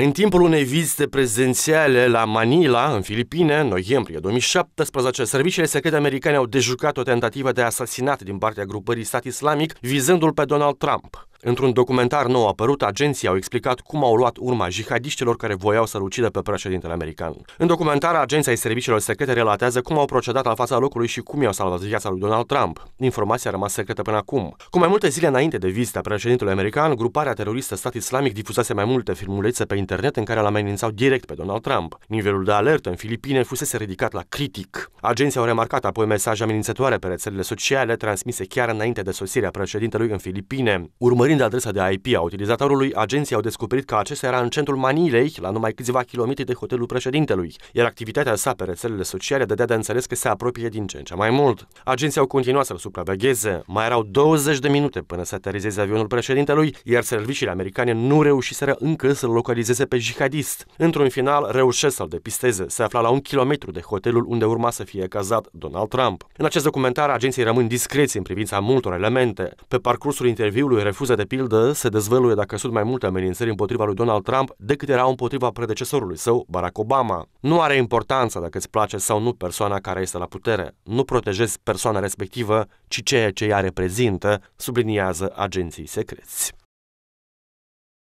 În timpul unei vizite prezențiale la Manila, în Filipine, în noiembrie 2017, serviciile secrete americane au dejucat o tentativă de asasinat din partea grupării stat islamic, vizându-l pe Donald Trump. Într-un documentar nou apărut, agenții au explicat cum au luat urma jihadiștilor care voiau să-l ucidă pe președintele american. În documentar, agenția ai serviciilor secrete relatează cum au procedat la fața locului și cum i-au salvat viața lui Donald Trump. Informația a rămas secretă până acum. Cu mai multe zile înainte de vizita președintelui american, gruparea teroristă Stat Islamic difuzase mai multe filmulețe pe internet în care îl amenințau direct pe Donald Trump. Nivelul de alertă în Filipine fusese ridicat la critic. Agenții au remarcat apoi mesaje amenințătoare pe rețelele sociale transmise chiar înainte de sosirea președintelui în Filipine. Urmări Urmărind adresa de IP a utilizatorului, agenții au descoperit că acesta era în centrul Manilei, la numai câțiva kilometri de hotelul președintelui, iar activitatea sa pe rețelele sociale dădea de înțeles că se apropie din ce în ce mai mult. Agenții au continuat să-l supravegheze, mai erau 20 de minute până să aterizeze avionul președintelui, iar serviciile americane nu reușiseră încă să-l localizeze pe jihadist. Într-un final, reușesc să-l depisteze, se afla la un kilometru de hotelul unde urma să fie cazat Donald Trump. În acest documentar, agenții rămân discreți în privința multor elemente. Pe parcursul interviului refuză de pildă, se dezvăluie dacă sunt mai multe amenințări împotriva lui Donald Trump decât erau împotriva predecesorului său, Barack Obama. Nu are importanță dacă îți place sau nu persoana care este la putere. Nu protejezi persoana respectivă, ci ceea ce ea reprezintă, subliniază agenții secreți.